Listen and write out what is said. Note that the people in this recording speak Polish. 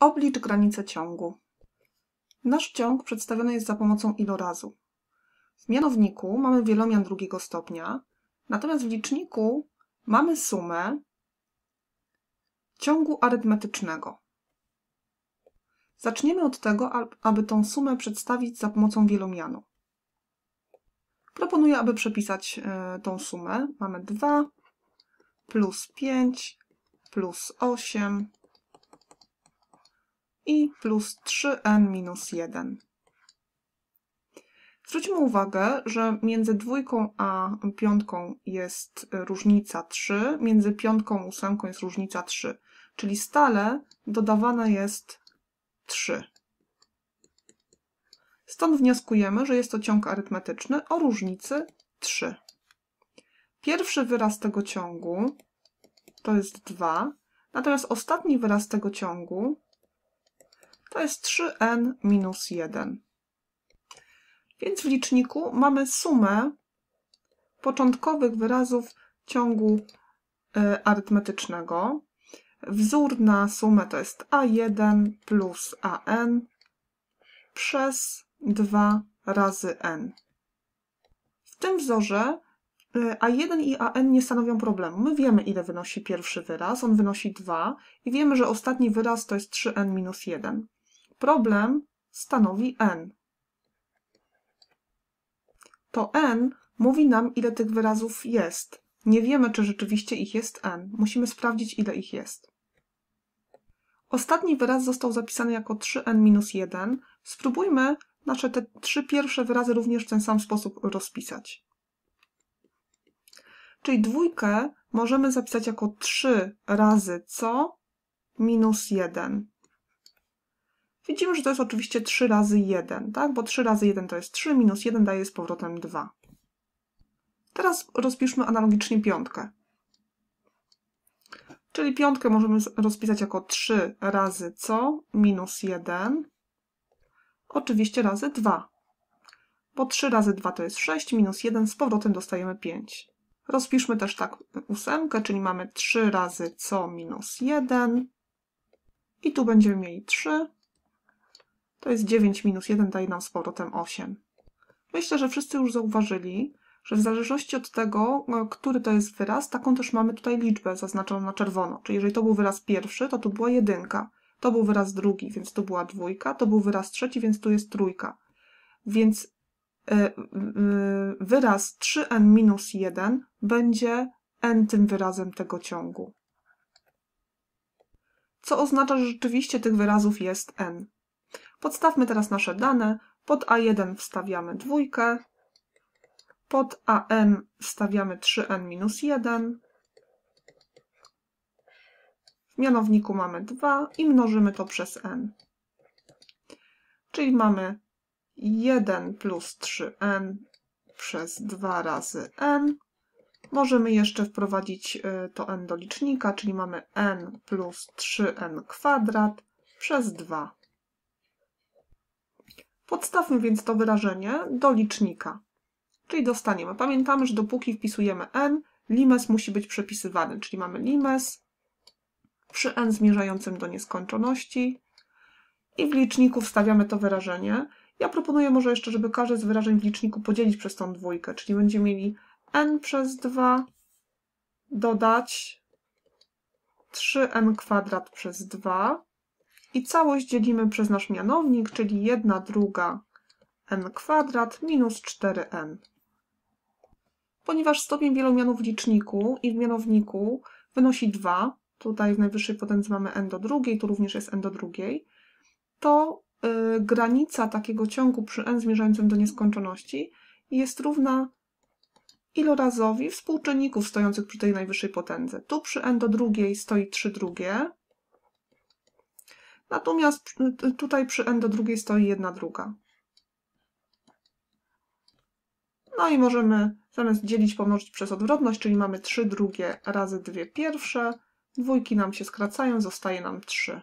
Oblicz granicę ciągu. Nasz ciąg przedstawiony jest za pomocą ilorazu. W mianowniku mamy wielomian drugiego stopnia, natomiast w liczniku mamy sumę ciągu arytmetycznego. Zaczniemy od tego, aby tą sumę przedstawić za pomocą wielomianu. Proponuję, aby przepisać e, tą sumę. Mamy 2 plus 5 plus 8 i plus 3n minus 1. Zwróćmy uwagę, że między dwójką a piątką jest różnica 3, między piątką a ósemką jest różnica 3, czyli stale dodawane jest 3. Stąd wnioskujemy, że jest to ciąg arytmetyczny o różnicy 3. Pierwszy wyraz tego ciągu to jest 2, natomiast ostatni wyraz tego ciągu to jest 3n minus 1. Więc w liczniku mamy sumę początkowych wyrazów ciągu y, arytmetycznego. Wzór na sumę to jest a1 plus an przez 2 razy n. W tym wzorze y, a1 i an nie stanowią problemu. My wiemy, ile wynosi pierwszy wyraz. On wynosi 2 i wiemy, że ostatni wyraz to jest 3n minus 1 problem stanowi n. To n mówi nam, ile tych wyrazów jest. Nie wiemy, czy rzeczywiście ich jest n. Musimy sprawdzić, ile ich jest. Ostatni wyraz został zapisany jako 3n-1. Spróbujmy nasze te trzy pierwsze wyrazy również w ten sam sposób rozpisać. Czyli dwójkę możemy zapisać jako 3 razy co minus 1. Widzimy, że to jest oczywiście 3 razy 1, tak? bo 3 razy 1 to jest 3, minus 1 daje z powrotem 2. Teraz rozpiszmy analogicznie piątkę. Czyli piątkę możemy rozpisać jako 3 razy co? Minus 1. Oczywiście razy 2. Bo 3 razy 2 to jest 6, minus 1, z powrotem dostajemy 5. Rozpiszmy też tak ósemkę, czyli mamy 3 razy co minus 1. I tu będziemy mieli 3 to jest 9 minus 1, daje nam z powrotem 8. Myślę, że wszyscy już zauważyli, że w zależności od tego, e, który to jest wyraz, taką też mamy tutaj liczbę zaznaczoną na czerwono. Czyli jeżeli to był wyraz pierwszy, to tu była jedynka. To był wyraz drugi, więc tu była dwójka. To był wyraz trzeci, więc tu jest trójka. Więc e, wyraz 3n minus 1 będzie n tym wyrazem tego ciągu. Co oznacza, że rzeczywiście tych wyrazów jest n. Podstawmy teraz nasze dane. Pod A1 wstawiamy dwójkę, pod AN wstawiamy 3n-1, minus w mianowniku mamy 2 i mnożymy to przez n. Czyli mamy 1 plus 3n przez 2 razy n. Możemy jeszcze wprowadzić y, to n do licznika, czyli mamy n plus 3n kwadrat przez 2. Podstawmy więc to wyrażenie do licznika, czyli dostaniemy. Pamiętamy, że dopóki wpisujemy n, limes musi być przepisywany, czyli mamy limes przy n zmierzającym do nieskończoności i w liczniku wstawiamy to wyrażenie. Ja proponuję może jeszcze, żeby każde z wyrażeń w liczniku podzielić przez tą dwójkę, czyli będziemy mieli n przez 2 dodać 3n kwadrat przez 2 i całość dzielimy przez nasz mianownik, czyli 1 druga n kwadrat minus 4n. Ponieważ stopień wielomianu w liczniku i w mianowniku wynosi 2, tutaj w najwyższej potędze mamy n do drugiej, tu również jest n do drugiej, to y, granica takiego ciągu przy n zmierzającym do nieskończoności jest równa ilorazowi współczynników stojących przy tej najwyższej potędze. Tu przy n do drugiej stoi 3 drugie, Natomiast tutaj przy n do drugiej stoi jedna druga. No i możemy zamiast dzielić pomnożyć przez odwrotność, czyli mamy 3 drugie razy 2 pierwsze. Dwójki nam się skracają, zostaje nam 3.